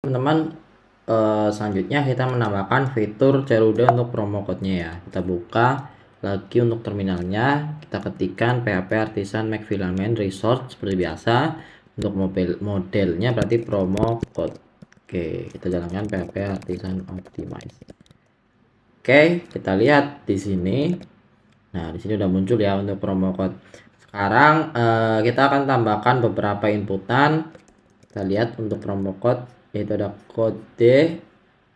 Teman-teman, eh, selanjutnya kita menambahkan fitur Cerude untuk promo code-nya ya. Kita buka lagi untuk terminalnya, kita ketikkan PHP Artisan Make Filament Resource seperti biasa. Untuk mobil modelnya berarti promo code. Oke, kita jalankan PHP Artisan Optimize. Oke, kita lihat di sini Nah, di sini udah muncul ya untuk promo code. Sekarang eh, kita akan tambahkan beberapa inputan. Kita lihat untuk promo code yaitu ada kode,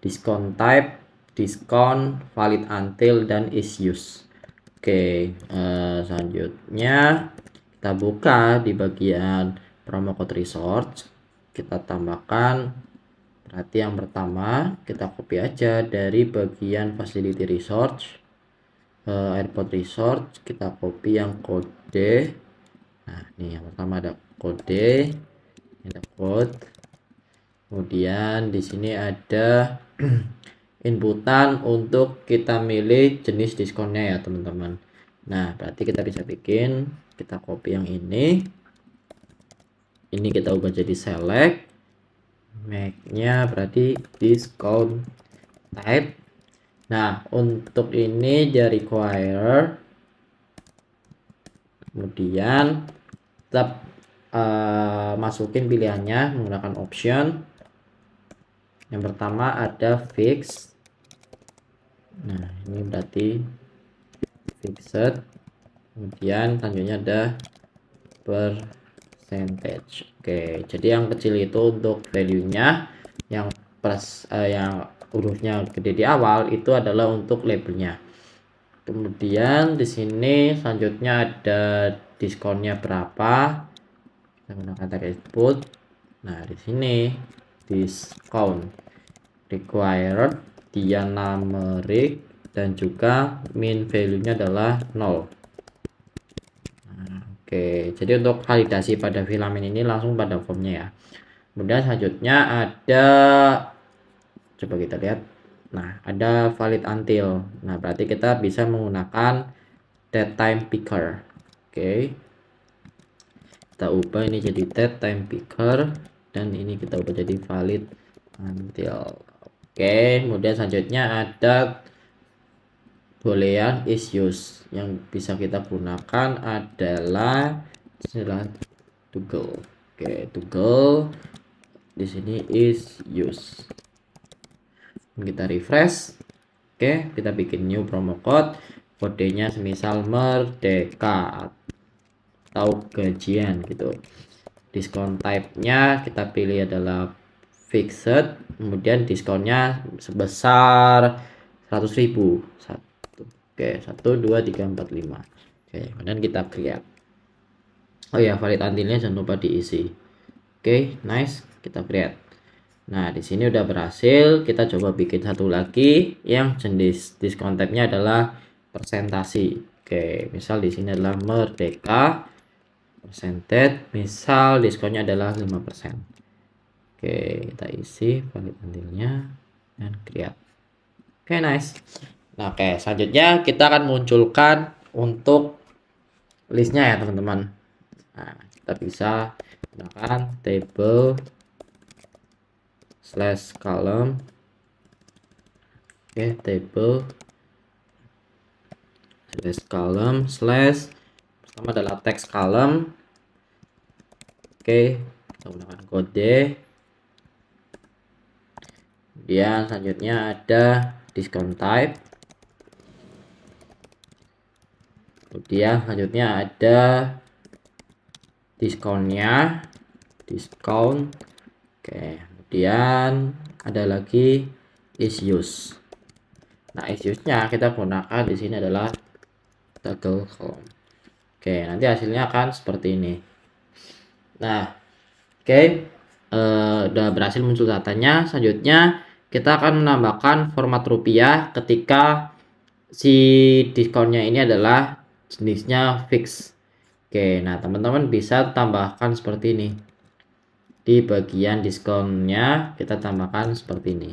diskon type, diskon, valid until dan is use. Oke, eh, selanjutnya kita buka di bagian promo code resource Kita tambahkan berarti yang pertama kita copy aja dari bagian facility resource uh, eh, airport resort kita copy yang kode nah ini yang pertama ada kode ada code kemudian di sini ada inputan untuk kita milih jenis diskonnya ya teman-teman nah berarti kita bisa bikin kita copy yang ini ini kita ubah jadi select make nya berarti discount type Nah, untuk ini dia require kemudian tetap uh, masukin pilihannya menggunakan option. Yang pertama ada fix. Nah, ini berarti fixed. Kemudian selanjutnya ada percentage. Oke, jadi yang kecil itu untuk value-nya, yang plus uh, eh, yang hurufnya gede di awal itu adalah untuk labelnya kemudian di sini selanjutnya ada diskonnya berapa kita gunakan tag input nah di sini diskon required dia numeric dan juga min value nya adalah 0 nah, oke jadi untuk validasi pada filamen ini langsung pada formnya ya kemudian selanjutnya ada coba kita lihat nah ada valid until nah berarti kita bisa menggunakan dead time picker oke okay. kita ubah ini jadi dead time picker dan ini kita ubah jadi valid until oke okay. kemudian selanjutnya ada boolean is use yang bisa kita gunakan adalah istilah toggle oke okay, toggle di sini is use kita refresh oke kita bikin new promo code kodenya semisal merdeka atau gajian gitu diskon type-nya kita pilih adalah fixed kemudian diskonnya sebesar 100.000 satu oke satu dua tiga empat lima oke kemudian kita create oh ya valid antinya jangan lupa diisi oke nice kita create Nah, di sini udah berhasil. Kita coba bikin satu lagi yang jenis diskon adalah persentasi. Oke, misal di sini adalah merdeka persented, misal diskonnya adalah 5%. Oke, kita isi valid until dan create. Oke, nice. Nah, oke, selanjutnya kita akan munculkan untuk listnya ya, teman-teman. Nah, kita bisa gunakan table slash column oke okay, table slash column slash pertama adalah text column oke okay, kita gunakan kode kemudian selanjutnya ada discount type kemudian selanjutnya ada diskonnya diskon oke okay kemudian ada lagi is use nah is nya kita gunakan di sini adalah toggle chrome oke nanti hasilnya akan seperti ini nah oke okay. Eh, udah berhasil muncul datanya selanjutnya kita akan menambahkan format rupiah ketika si diskonnya ini adalah jenisnya fix oke nah teman-teman bisa tambahkan seperti ini di bagian diskonnya kita tambahkan seperti ini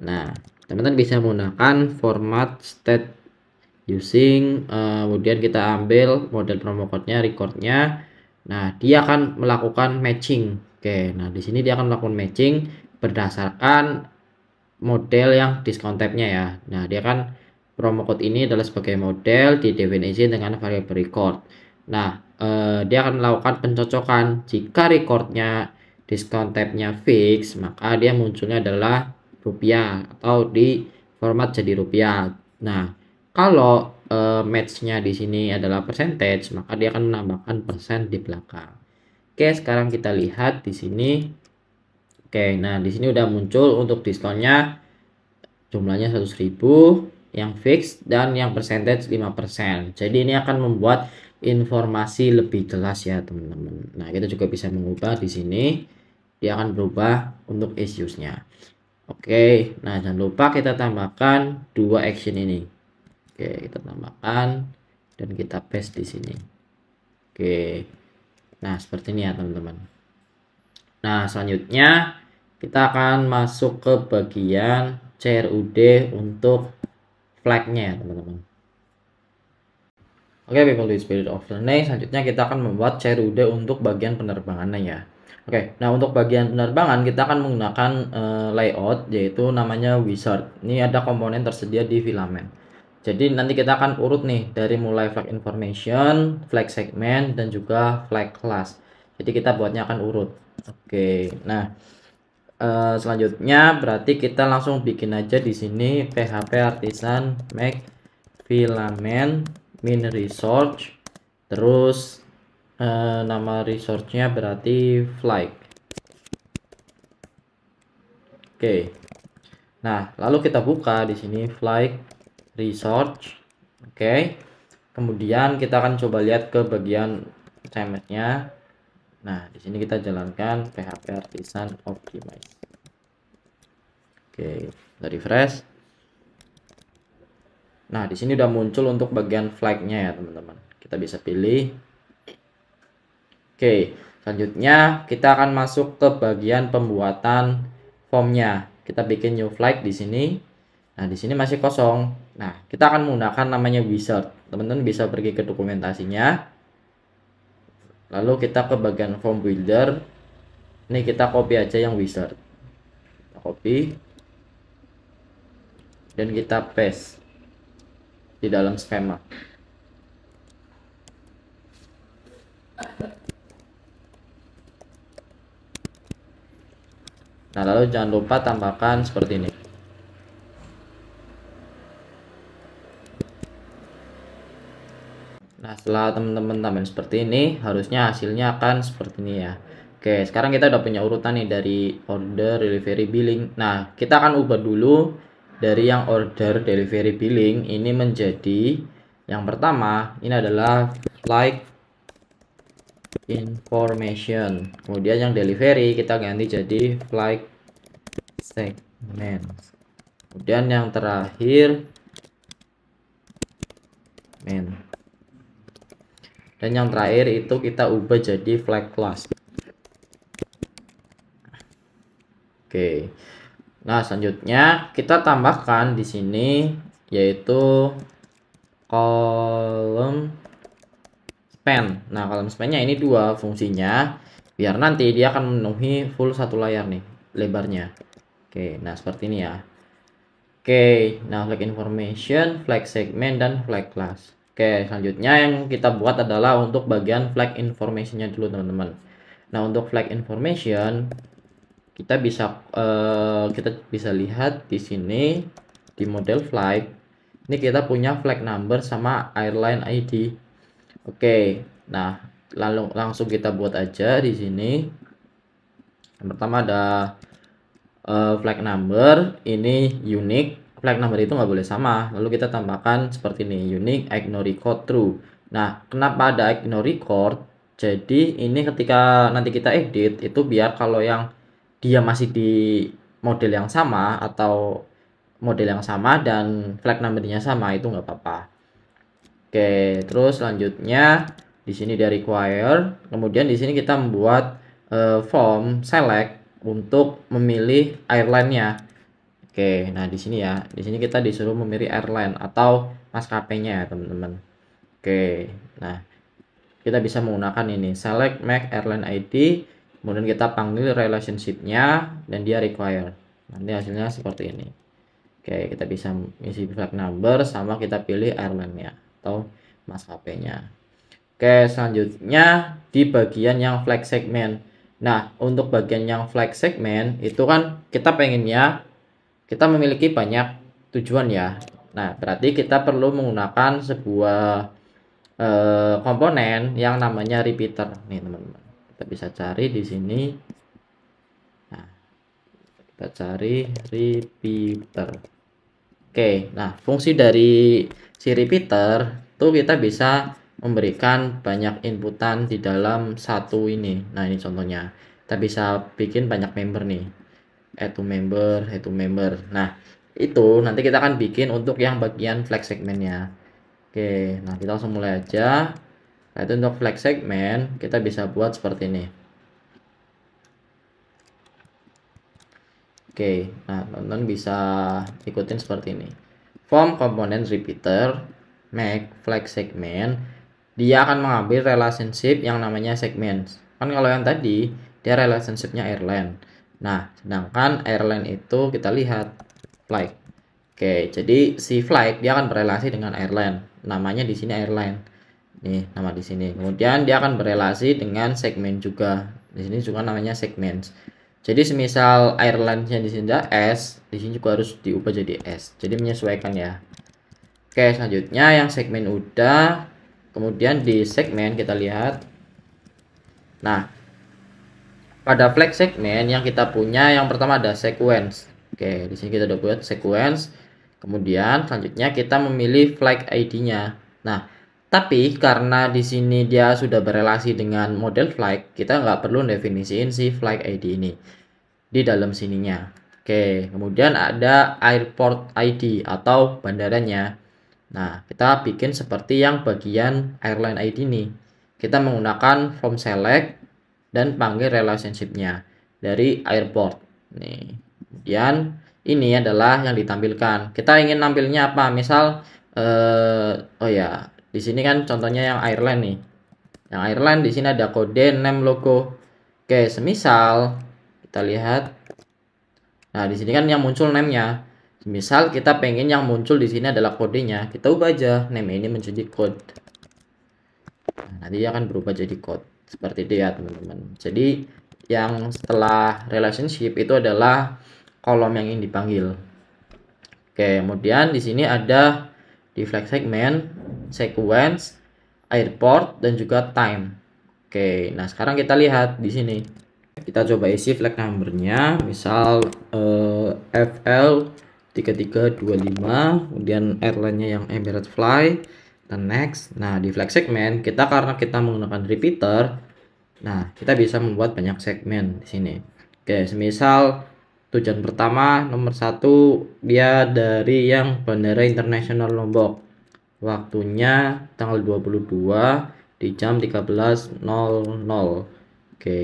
nah teman-teman bisa menggunakan format state using uh, kemudian kita ambil model promo code-nya recordnya nah dia akan melakukan matching oke nah di sini dia akan melakukan matching berdasarkan model yang diskon tabnya ya nah dia kan promo code ini adalah sebagai model di definisi dengan variable record nah uh, dia akan melakukan pencocokan jika recordnya diskon tabnya fix maka dia munculnya adalah rupiah atau di format jadi rupiah nah kalau e, matchnya di sini adalah percentage maka dia akan menambahkan persen di belakang oke sekarang kita lihat di sini oke nah di sini udah muncul untuk diskonnya jumlahnya 100.000 yang fix dan yang percentage 5% jadi ini akan membuat informasi lebih jelas ya teman-teman. Nah kita juga bisa mengubah di sini dia akan berubah untuk issues-nya. Oke, nah jangan lupa kita tambahkan dua action ini. Oke, kita tambahkan dan kita paste di sini. Oke. Nah, seperti ini ya, teman-teman. Nah, selanjutnya kita akan masuk ke bagian CRUD untuk flagnya ya, teman-teman. Oke, okay, people with spirit of learning, selanjutnya kita akan membuat cerude untuk bagian penerbangannya ya. Oke, okay, nah untuk bagian penerbangan kita akan menggunakan uh, layout yaitu namanya wizard. Ini ada komponen tersedia di filament. Jadi nanti kita akan urut nih dari mulai flag information, flag segment, dan juga flag class. Jadi kita buatnya akan urut. Oke, okay, nah uh, selanjutnya berarti kita langsung bikin aja di sini PHP artisan make filament admin resource terus eh, nama resource-nya berarti flight oke nah lalu kita buka di sini flight resource oke kemudian kita akan coba lihat ke bagian cms-nya nah di sini kita jalankan php artisan optimize oke okay. dari fresh Nah, di sini udah muncul untuk bagian flagnya ya, teman-teman. Kita bisa pilih. Oke, selanjutnya kita akan masuk ke bagian pembuatan formnya. Kita bikin new flag di sini. Nah, di sini masih kosong. Nah, kita akan menggunakan namanya wizard. Teman-teman bisa pergi ke dokumentasinya. Lalu kita ke bagian form builder. Ini kita copy aja yang wizard. Kita copy. Dan kita paste di dalam skema. Nah, lalu jangan lupa tambahkan seperti ini. Nah, setelah teman-teman tambahin seperti ini, harusnya hasilnya akan seperti ini ya. Oke, sekarang kita udah punya urutan nih dari order, delivery, billing. Nah, kita akan ubah dulu dari yang order delivery billing ini menjadi yang pertama ini adalah like information kemudian yang delivery kita ganti jadi like segment kemudian yang terakhir men dan yang terakhir itu kita ubah jadi flag class oke okay. Nah, selanjutnya kita tambahkan di sini yaitu kolom span. Nah, kolom spannya ini dua fungsinya biar nanti dia akan memenuhi full satu layar nih lebarnya. Oke, nah seperti ini ya. Oke, nah flag information, flag segment dan flag class. Oke, selanjutnya yang kita buat adalah untuk bagian flag information-nya dulu teman-teman. Nah, untuk flag information kita bisa uh, kita bisa lihat di sini di model flight ini kita punya flag number sama airline ID oke nah lalu langsung kita buat aja di sini yang pertama ada uh, flag number ini unique flag number itu nggak boleh sama lalu kita tambahkan seperti ini unique ignore record true nah kenapa ada ignore record jadi ini ketika nanti kita edit itu biar kalau yang dia masih di model yang sama atau model yang sama dan flag numbernya sama itu nggak apa-apa. Oke, terus selanjutnya di sini dia require, kemudian di sini kita membuat uh, form select untuk memilih airline-nya. Oke, nah di sini ya, di sini kita disuruh memilih airline atau maskapainya ya teman-teman. Oke, nah kita bisa menggunakan ini select make airline ID kemudian kita panggil relationshipnya dan dia require nanti hasilnya seperti ini oke kita bisa isi flag number sama kita pilih airline nya atau maskapainya oke selanjutnya di bagian yang flag segment nah untuk bagian yang flag segment itu kan kita pengennya kita memiliki banyak tujuan ya nah berarti kita perlu menggunakan sebuah eh, komponen yang namanya repeater nih teman-teman kita bisa cari di sini nah, kita cari repeater oke nah fungsi dari si repeater itu kita bisa memberikan banyak inputan di dalam satu ini nah ini contohnya kita bisa bikin banyak member nih add to member add to member nah itu nanti kita akan bikin untuk yang bagian flag segmentnya oke nah kita langsung mulai aja Nah itu untuk flag segment kita bisa buat seperti ini. Oke, nah teman-teman bisa ikutin seperti ini. Form komponen repeater make flag segment dia akan mengambil relationship yang namanya segments. Kan kalau yang tadi dia relationshipnya airline. Nah, sedangkan airline itu kita lihat flight. Oke, jadi si flight dia akan berelasi dengan airline. Namanya di sini airline nih nama di sini kemudian dia akan berelasi dengan segmen juga di sini juga namanya segmen jadi semisal airlinesnya di sini ada S di sini juga harus diubah jadi S jadi menyesuaikan ya oke selanjutnya yang segmen udah kemudian di segmen kita lihat nah pada flag segmen yang kita punya yang pertama ada sequence oke di sini kita udah buat sequence kemudian selanjutnya kita memilih flag ID nya nah tapi karena di sini dia sudah berelasi dengan model flag, kita nggak perlu definisiin si flag ID ini di dalam sininya. Oke, kemudian ada airport ID atau bandaranya. Nah, kita bikin seperti yang bagian airline ID ini. Kita menggunakan form select dan panggil relationship-nya dari airport. Nih, kemudian ini adalah yang ditampilkan. Kita ingin nampilnya apa? Misal, eh, oh ya, di sini kan contohnya yang Ireland nih. Yang Ireland di sini ada kode name logo. Oke, semisal kita lihat. Nah, di sini kan yang muncul name-nya. Misal kita pengen yang muncul di sini adalah kodenya, kita ubah aja name ini menjadi code. Nah, nanti dia akan berubah jadi code. Seperti dia ya, teman-teman. Jadi, yang setelah relationship itu adalah kolom yang ingin dipanggil. Oke, kemudian di sini ada di flag segment sequence, airport, dan juga time. Oke, nah sekarang kita lihat di sini. Kita coba isi flag number-nya, misal eh, FL 3325, kemudian airline-nya yang Emirates Fly, dan next. Nah, di flag segment kita karena kita menggunakan repeater, nah kita bisa membuat banyak segmen di sini. Oke, semisal tujuan pertama nomor satu dia dari yang Bandara Internasional Lombok waktunya tanggal 22 di jam 13.00 oke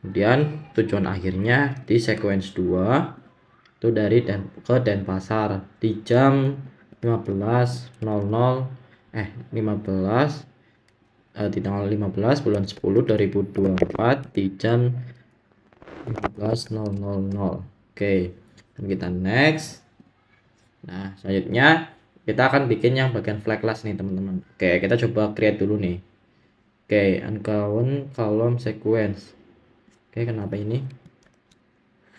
kemudian tujuan akhirnya di sequence 2 itu dari dan ke Denpasar di jam 15.00 eh 15 eh, di tanggal 15 bulan 10 2024 di jam 15.00 oke dan kita next nah selanjutnya kita akan bikin yang bagian flagless nih teman-teman oke kita coba create dulu nih oke uncount column sequence oke kenapa ini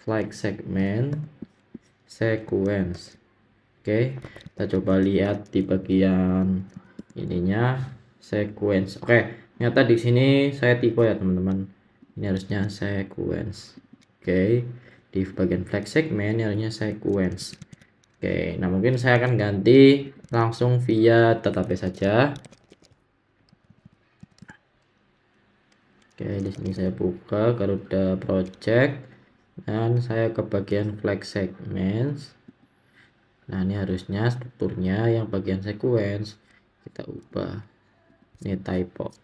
flag segment sequence oke kita coba lihat di bagian ininya sequence oke ternyata di sini saya tipe ya teman-teman ini harusnya sequence oke di bagian flag segment ini harusnya sequence Oke, nah mungkin saya akan ganti langsung via tetapi saja. Oke, di sini saya buka Garuda Project dan saya ke bagian flag segments. Nah, ini harusnya strukturnya yang bagian sequence kita ubah. Ini typo.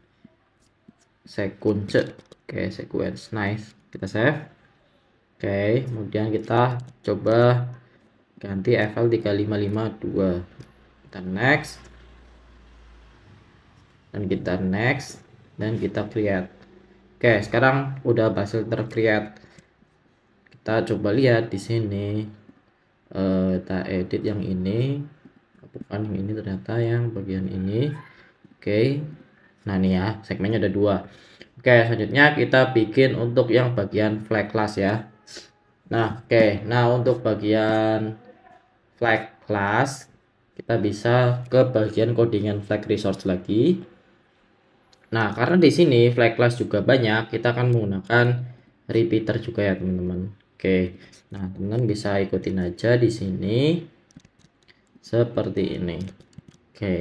Sequence. Oke, sequence nice. Kita save. Oke, kemudian kita coba ganti FL 3552 kita next dan kita next dan kita create oke sekarang udah berhasil tercreate kita coba lihat di sini uh, kita edit yang ini bukan yang ini ternyata yang bagian ini oke nah nih ya segmennya ada dua oke selanjutnya kita bikin untuk yang bagian flag class ya nah oke nah untuk bagian flag class kita bisa ke bagian codingan flag resource lagi nah karena di sini flag class juga banyak kita akan menggunakan repeater juga ya teman-teman oke nah teman-teman bisa ikutin aja di sini seperti ini oke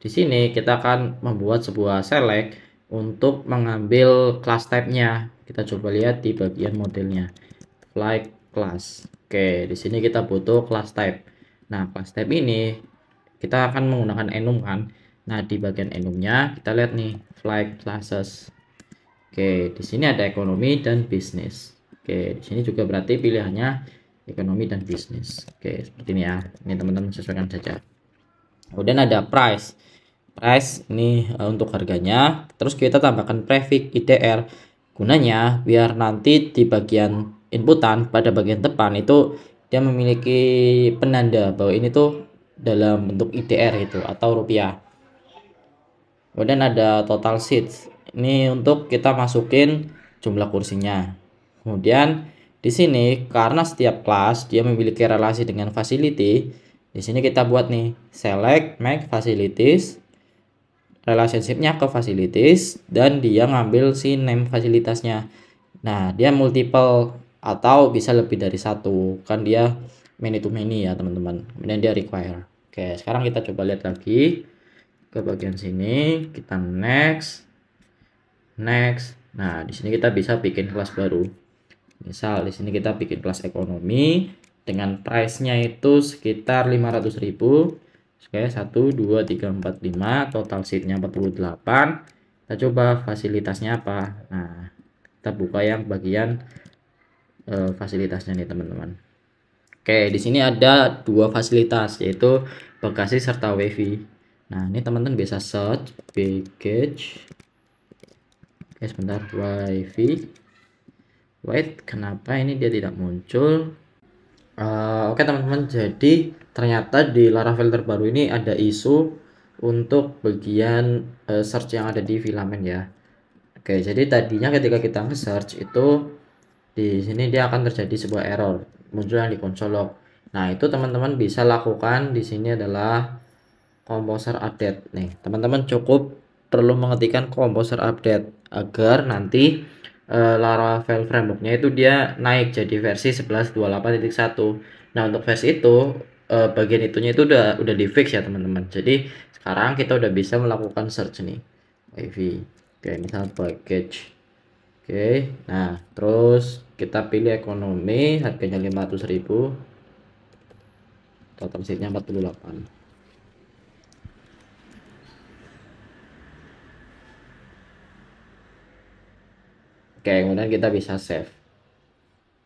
di sini kita akan membuat sebuah select untuk mengambil class type-nya kita coba lihat di bagian modelnya flag class oke di sini kita butuh class type Nah, pas step ini kita akan menggunakan enum kan. Nah, di bagian enumnya kita lihat nih flight classes. Oke, di sini ada ekonomi dan bisnis. Oke, di sini juga berarti pilihannya ekonomi dan bisnis. Oke, seperti ini ya. Ini teman-teman sesuaikan saja. Kemudian ada price. Price ini e, untuk harganya. Terus kita tambahkan prefix IDR. Gunanya biar nanti di bagian inputan pada bagian depan itu dia memiliki penanda bahwa ini tuh dalam bentuk IDR itu atau rupiah kemudian ada total seats ini untuk kita masukin jumlah kursinya kemudian di sini karena setiap kelas dia memiliki relasi dengan facility di sini kita buat nih select make facilities relationshipnya ke facilities dan dia ngambil si name fasilitasnya nah dia multiple atau bisa lebih dari satu kan dia many to many ya teman-teman kemudian dia require oke sekarang kita coba lihat lagi ke bagian sini kita next next nah di sini kita bisa bikin kelas baru misal di sini kita bikin kelas ekonomi dengan price nya itu sekitar ribu oke 1 2 3 4 5 total seat nya 48 kita coba fasilitasnya apa nah kita buka yang bagian uh, fasilitasnya nih teman-teman. Oke, di sini ada dua fasilitas yaitu bekasi serta wifi. Nah, ini teman-teman bisa search package. Oke, sebentar wifi. Wait, kenapa ini dia tidak muncul? Uh, Oke okay, teman-teman, jadi ternyata di Laravel terbaru ini ada isu untuk bagian uh, search yang ada di filament ya. Oke, okay, jadi tadinya ketika kita nge-search itu di sini dia akan terjadi sebuah error muncul yang di console log nah itu teman-teman bisa lakukan di sini adalah composer update nih teman-teman cukup perlu mengetikkan composer update agar nanti e, eh, Laravel frameworknya itu dia naik jadi versi 11.28.1 nah untuk versi itu e, bagian itunya itu udah udah di fix ya teman-teman jadi sekarang kita udah bisa melakukan search nih IV oke misal package Oke, nah terus kita pilih ekonomi harganya ribu total seatnya 48 Oke, kemudian kita bisa save.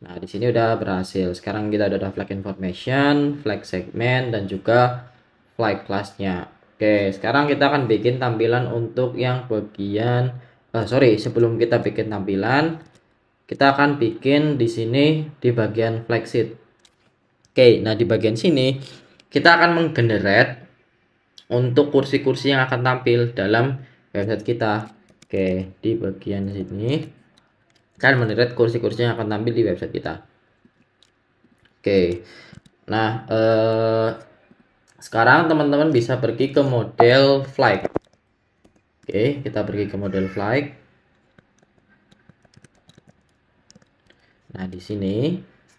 Nah, di sini udah berhasil. Sekarang kita udah ada flag information, flag segment, dan juga flag classnya. Oke, sekarang kita akan bikin tampilan untuk yang bagian uh, sorry sebelum kita bikin tampilan kita akan bikin di sini di bagian flexit. oke oke nah di bagian sini kita akan menggenerate untuk kursi-kursi yang akan tampil dalam website kita oke di bagian sini kan menerate kursi-kursi yang akan tampil di website kita oke nah eh, sekarang teman-teman bisa pergi ke model flight Oke, kita pergi ke model flight. Nah, di sini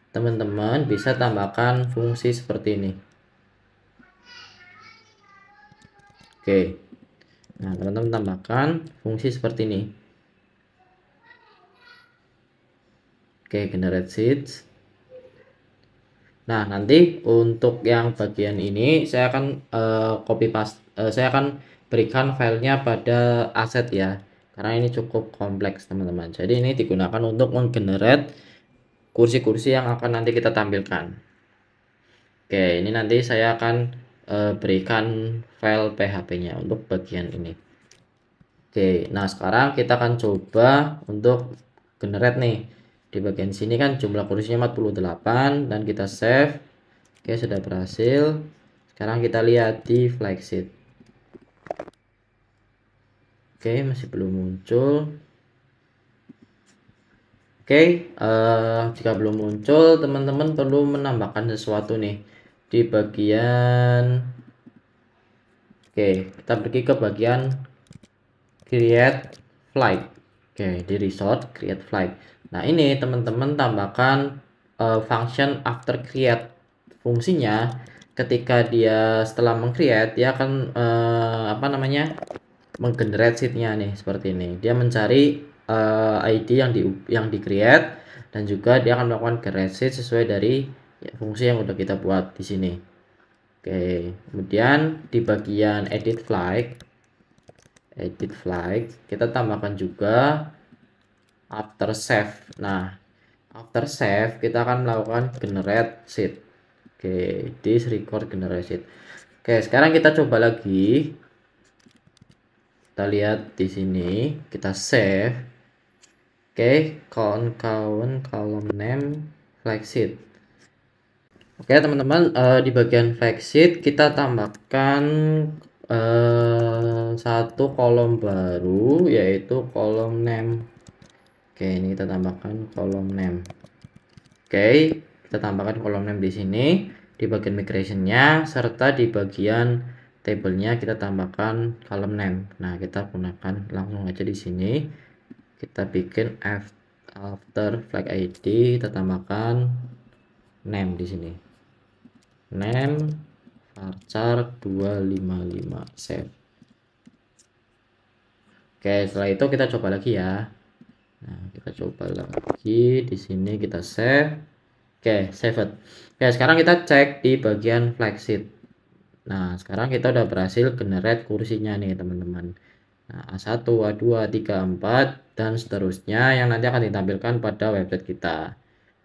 teman-teman bisa tambahkan fungsi seperti ini. Oke. Nah, teman-teman tambahkan fungsi seperti ini. Oke, generate sheets. Nah, nanti untuk yang bagian ini saya akan uh, copy paste uh, saya akan berikan filenya pada aset ya karena ini cukup kompleks teman-teman jadi ini digunakan untuk menggenerate kursi-kursi yang akan nanti kita tampilkan oke ini nanti saya akan uh, berikan file php nya untuk bagian ini oke nah sekarang kita akan coba untuk generate nih di bagian sini kan jumlah kursinya 48 dan kita save oke sudah berhasil sekarang kita lihat di flagship Oke, okay, masih belum muncul. Oke, okay, uh, eh, jika belum muncul, teman-teman perlu menambahkan sesuatu nih di bagian. Oke, okay, kita pergi ke bagian create flight. Oke, di resort create flight. Nah, ini teman-teman tambahkan uh, function after create fungsinya ketika dia setelah mengcreate dia akan uh, apa namanya menggenerate seednya nih seperti ini dia mencari uh, eh, ID yang di yang di create dan juga dia akan melakukan generate seed sesuai dari ya, fungsi yang udah kita buat di sini oke kemudian di bagian edit flag edit flag kita tambahkan juga after save nah after save kita akan melakukan generate seed oke this record generate seed oke sekarang kita coba lagi kita lihat di sini kita save oke okay, count count column name flexit oke okay, teman-teman uh, di bagian flexit kita tambahkan uh, satu kolom baru yaitu kolom name oke okay, ini kita tambahkan kolom name oke kita tambahkan kolom name di sini di bagian migrationnya serta di bagian tabelnya kita tambahkan column name nah kita gunakan langsung aja di sini kita bikin after flag id kita tambahkan name di sini name varchar 255 save oke setelah itu kita coba lagi ya nah kita coba lagi di sini kita save oke saved oke sekarang kita cek di bagian flag Nah, sekarang kita udah berhasil generate kursinya nih, teman-teman. Nah, A1, A2, a 3, a 4, dan seterusnya yang nanti akan ditampilkan pada website kita.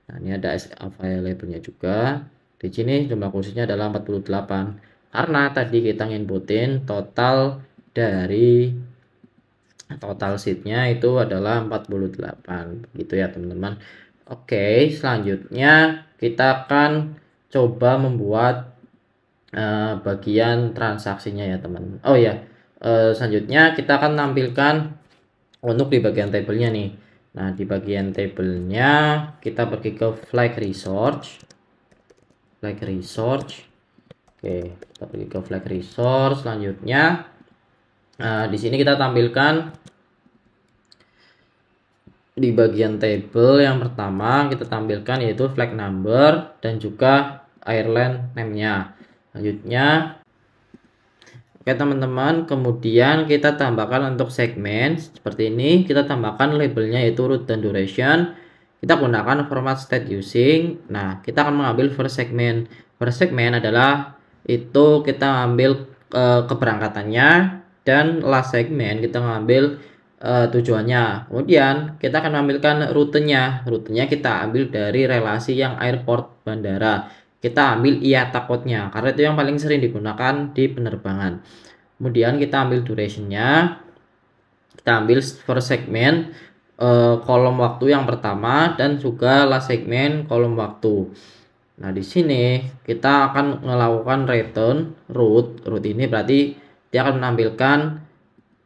Nah, ini ada file labelnya juga. Di sini jumlah kursinya adalah 48. Karena tadi kita nginputin total dari total seatnya itu adalah 48. Begitu ya, teman-teman. Oke, selanjutnya kita akan coba membuat Eh, bagian transaksinya ya teman oh ya selanjutnya kita akan tampilkan untuk di bagian tabelnya nih nah di bagian tabelnya kita pergi ke flag research flag research oke kita pergi ke flag resource selanjutnya Nah, di sini kita tampilkan di bagian table yang pertama kita tampilkan yaitu flag number dan juga airline name-nya. Selanjutnya Oke teman-teman, kemudian kita tambahkan untuk segmen seperti ini, kita tambahkan labelnya yaitu root dan duration. Kita gunakan format state using. Nah, kita akan mengambil first segment. First segment adalah itu kita ambil e, eh, keberangkatannya dan last segment kita ngambil e, tujuannya. Kemudian kita akan mengambilkan rutenya. Rutenya kita ambil dari relasi yang airport bandara kita ambil ia takutnya karena itu yang paling sering digunakan di penerbangan kemudian kita ambil durationnya kita ambil per segmen eh, kolom waktu yang pertama dan juga last segmen kolom waktu nah di sini kita akan melakukan return route route ini berarti dia akan menampilkan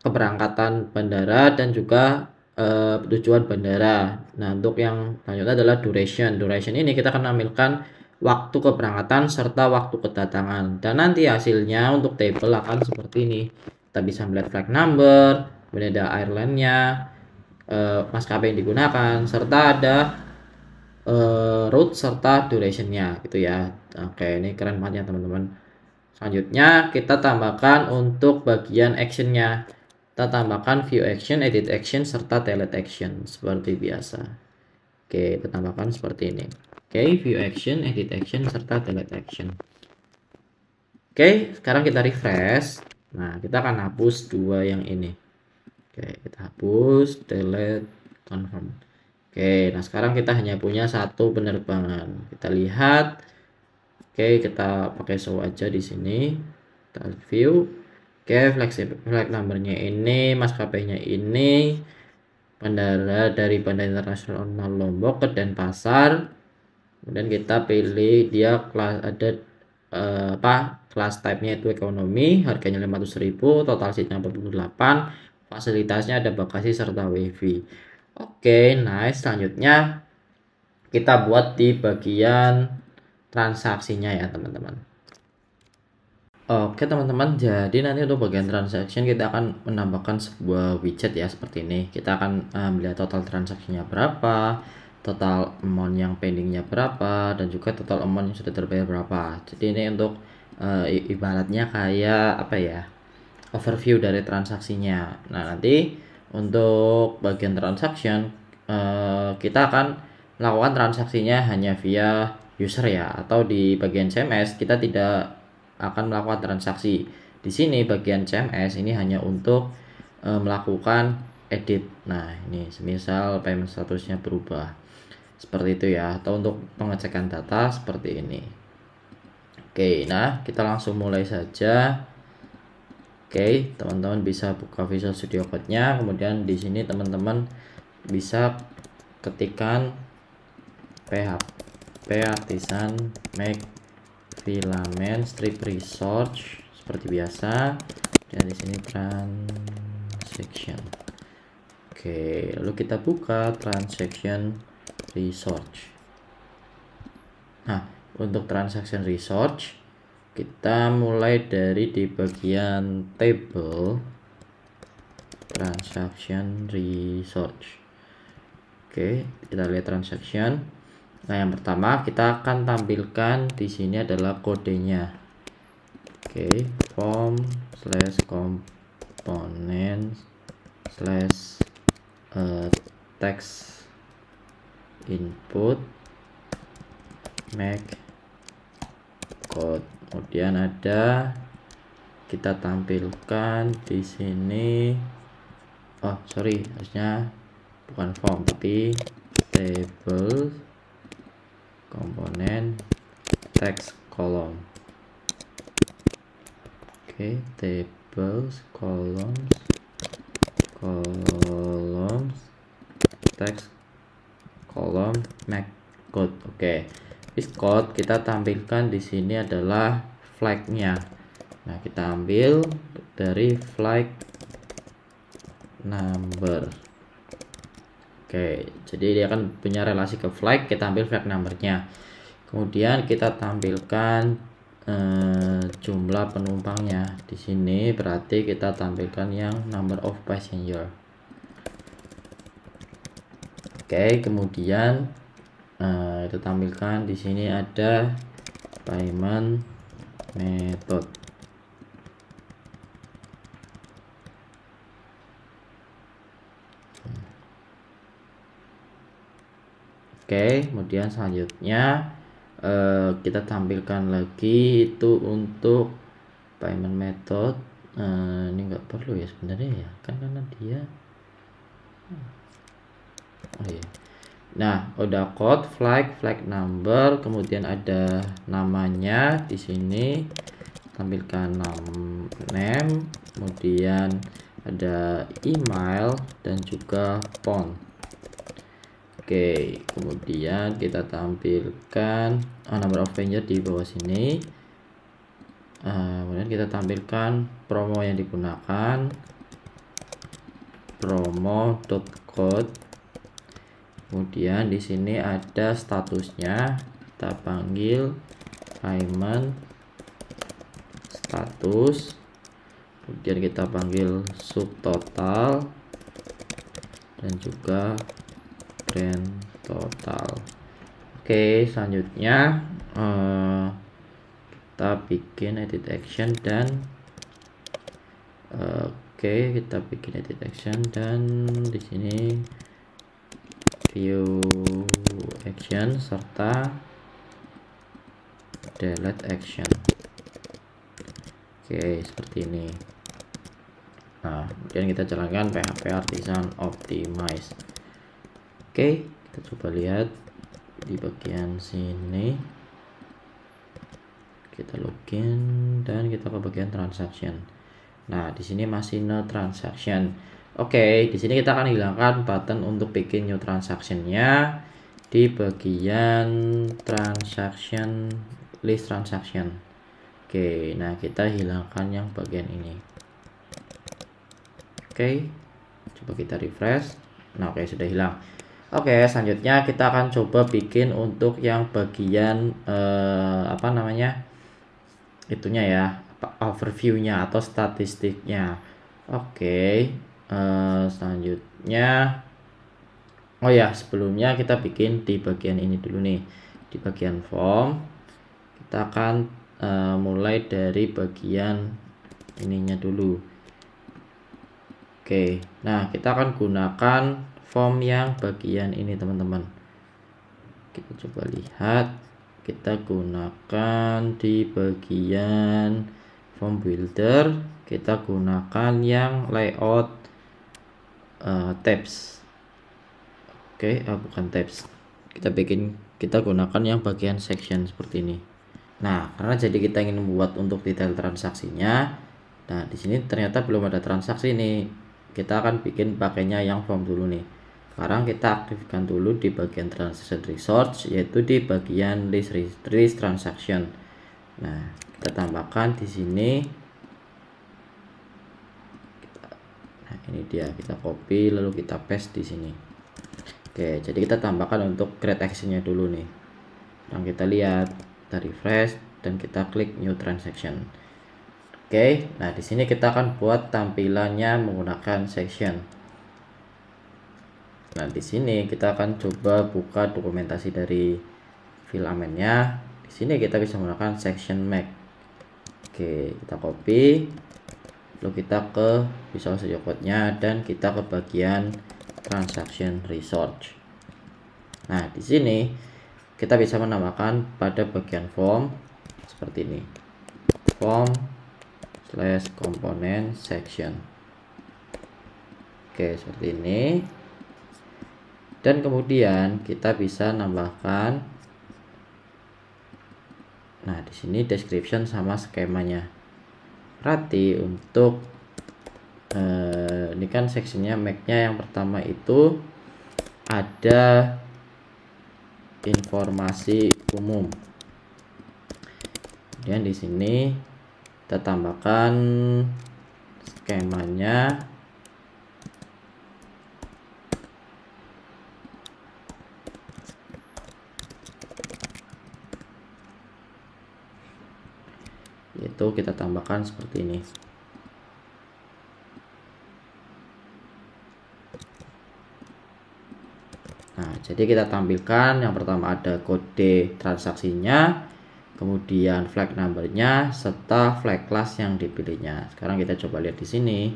keberangkatan bandara dan juga eh, tujuan bandara nah untuk yang selanjutnya adalah duration duration ini kita akan menampilkan waktu keberangkatan serta waktu kedatangan dan nanti hasilnya untuk table akan seperti ini kita bisa melihat flag number benda airline-nya eh, maskapai yang digunakan serta ada eh, route serta durationnya gitu ya oke ini keren banget ya teman-teman selanjutnya kita tambahkan untuk bagian actionnya kita tambahkan view action, edit action, serta delete action seperti biasa. Oke, kita tambahkan seperti ini. Oke, okay, view action, edit action, serta delete action. Oke, okay, sekarang kita refresh. Nah, kita akan hapus dua yang ini. Oke, okay, kita hapus, delete, confirm. Oke, nah sekarang kita hanya punya satu penerbangan. Kita lihat. Oke, kita pakai show aja di sini. Kita view. Oke, flag flight numbernya ini, maskapainya ini, bandara dari Bandara Internasional Lombok ke Denpasar kemudian kita pilih dia kelas ada uh, apa kelas type-nya itu ekonomi harganya 500.000 total seatnya 48 fasilitasnya ada bagasi serta wifi oke okay, nice selanjutnya kita buat di bagian transaksinya ya teman-teman Oke teman-teman, jadi nanti untuk bagian transaction kita akan menambahkan sebuah widget ya seperti ini. Kita akan melihat melihat total transaksinya berapa, total amount yang pendingnya berapa dan juga total amount yang sudah terbayar berapa jadi ini untuk uh, ibaratnya kayak apa ya overview dari transaksinya nah nanti untuk bagian transaction uh, kita akan melakukan transaksinya hanya via user ya atau di bagian CMS kita tidak akan melakukan transaksi di sini bagian CMS ini hanya untuk uh, melakukan edit nah ini semisal payment statusnya berubah seperti itu ya atau untuk pengecekan data seperti ini oke nah kita langsung mulai saja oke teman-teman bisa buka Visual Studio Code-nya kemudian di sini teman-teman bisa ketikan php artisan make filament strip research seperti biasa dan di sini transaction oke lalu kita buka transaction research nah untuk transaction research kita mulai dari di bagian table transaction research oke kita lihat transaction nah yang pertama kita akan tampilkan di sini adalah kodenya oke form slash component slash eh, text input make code kemudian ada kita tampilkan di sini oh sorry harusnya bukan form tapi table komponen text kolom oke okay, tables columns columns text kolom make code oke okay. This code kita tampilkan di sini adalah flagnya nah kita ambil dari flag number oke okay. jadi dia akan punya relasi ke flag kita ambil flag numbernya kemudian kita tampilkan eh, jumlah penumpangnya di sini berarti kita tampilkan yang number of passenger Oke, kemudian uh, eh, itu tampilkan di sini ada payment method. Oke, kemudian selanjutnya uh, kita tampilkan lagi itu untuk payment method. Uh, ini nggak perlu ya sebenarnya ya, kan karena dia oh, iya. nah udah code flag flag number kemudian ada namanya di sini tampilkan name kemudian ada email dan juga font Oke, kemudian kita tampilkan oh, ah, number of vendor di bawah sini. Uh, kemudian kita tampilkan promo yang digunakan, promo.code kemudian di sini ada statusnya kita panggil Payment status kemudian kita panggil subtotal dan juga grand total oke selanjutnya eh, kita bikin edit action dan eh, oke kita bikin edit action dan di sini view action serta delete action oke seperti ini nah kemudian kita jalankan php artisan optimize oke kita coba lihat di bagian sini kita login dan kita ke bagian transaction nah di sini masih no transaction Oke, di sini kita akan hilangkan button untuk bikin new transaction-nya di bagian transaction list transaction. Oke, nah kita hilangkan yang bagian ini. Oke. Coba kita refresh. Nah, oke sudah hilang. Oke, selanjutnya kita akan coba bikin untuk yang bagian eh, apa namanya? itunya ya, overview-nya atau statistiknya. Oke. Eh, selanjutnya oh ya sebelumnya kita bikin di bagian ini dulu nih di bagian form kita akan uh, mulai dari bagian ininya dulu oke nah kita akan gunakan form yang bagian ini teman-teman kita coba lihat kita gunakan di bagian form builder kita gunakan yang layout uh, tabs oke okay, uh, eh, bukan tabs kita bikin kita gunakan yang bagian section seperti ini nah karena jadi kita ingin membuat untuk detail transaksinya nah di sini ternyata belum ada transaksi nih kita akan bikin pakainya yang form dulu nih sekarang kita aktifkan dulu di bagian transaction resource yaitu di bagian list, list transaction nah kita tambahkan di sini nah ini dia kita copy lalu kita paste di sini oke jadi kita tambahkan untuk create actionnya dulu nih dan kita lihat kita refresh dan kita klik new transaction oke nah di sini kita akan buat tampilannya menggunakan section Nah, di sini kita akan coba buka dokumentasi dari filamennya. Di sini kita bisa menggunakan section make. Oke, kita copy lalu kita ke visual studio dan kita ke bagian transaction research nah di sini kita bisa menambahkan pada bagian form seperti ini form slash component section oke seperti ini dan kemudian kita bisa nambahkan nah di sini description sama skemanya Rati untuk eh, ini kan seksinya Mac-nya yang pertama itu ada informasi umum. Kemudian di sini kita tambahkan skemanya itu kita tambahkan seperti ini Nah, jadi kita tampilkan yang pertama ada kode transaksinya, kemudian flag numbernya, serta flag class yang dipilihnya. Sekarang kita coba lihat di sini,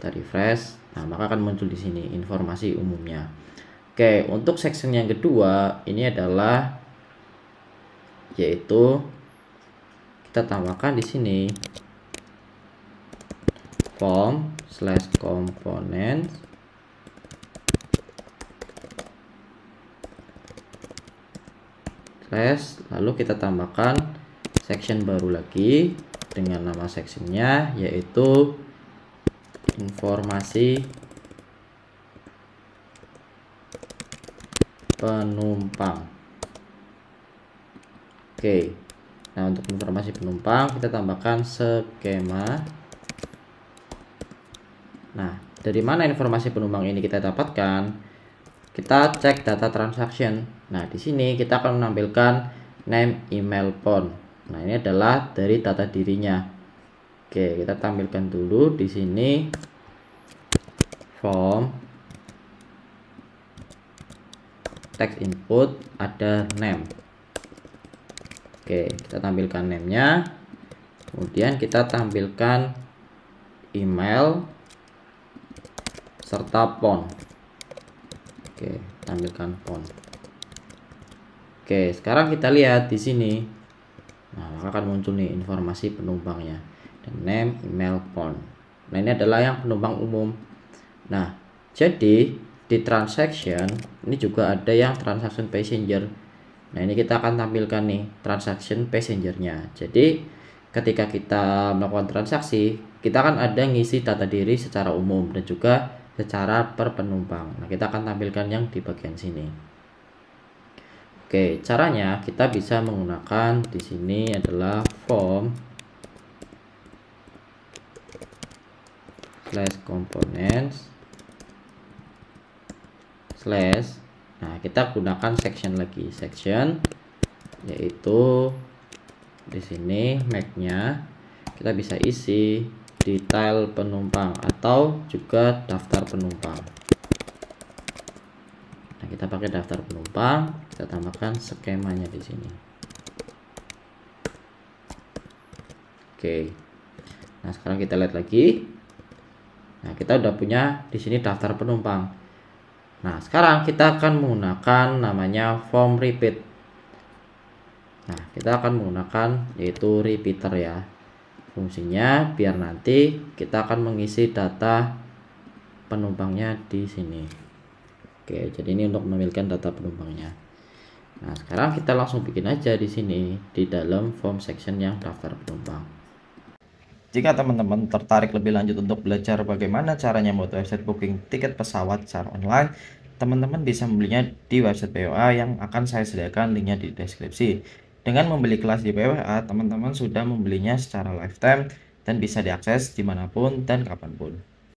kita refresh, nah maka akan muncul di sini informasi umumnya. Oke, untuk section yang kedua ini adalah yaitu kita tambahkan di sini form slash komponen slash lalu kita tambahkan section baru lagi dengan nama sectionnya yaitu informasi penumpang oke okay. Nah, untuk informasi penumpang kita tambahkan skema. Nah, dari mana informasi penumpang ini kita dapatkan? Kita cek data transaction. Nah, di sini kita akan menampilkan name, email, phone. Nah, ini adalah dari data dirinya. Oke, kita tampilkan dulu di sini form text input ada name Oke, kita tampilkan name-nya. Kemudian kita tampilkan email serta font. Oke, tampilkan font. Oke, sekarang kita lihat di sini. Nah, maka akan muncul nih informasi penumpangnya. Dan name, email, font. Nah, ini adalah yang penumpang umum. Nah, jadi di transaction ini juga ada yang transaction passenger Nah ini kita akan tampilkan nih transaction passengernya. Jadi ketika kita melakukan transaksi, kita akan ada ngisi data diri secara umum dan juga secara per penumpang. Nah kita akan tampilkan yang di bagian sini. Oke caranya kita bisa menggunakan di sini adalah form slash components slash Nah, kita gunakan section lagi. Section yaitu di sini make-nya kita bisa isi detail penumpang atau juga daftar penumpang. Nah, kita pakai daftar penumpang, kita tambahkan skemanya di sini. Oke. Nah, sekarang kita lihat lagi. Nah, kita udah punya di sini daftar penumpang Nah, sekarang kita akan menggunakan namanya form repeat. Nah, kita akan menggunakan yaitu repeater ya. Fungsinya biar nanti kita akan mengisi data penumpangnya di sini. Oke, jadi ini untuk menampilkan data penumpangnya. Nah, sekarang kita langsung bikin aja di sini di dalam form section yang daftar penumpang. Jika teman-teman tertarik lebih lanjut untuk belajar bagaimana caranya membuat website booking tiket pesawat secara online, teman-teman bisa membelinya di website POA yang akan saya sediakan linknya di deskripsi. Dengan membeli kelas di POA, teman-teman sudah membelinya secara lifetime dan bisa diakses dimanapun dan kapanpun.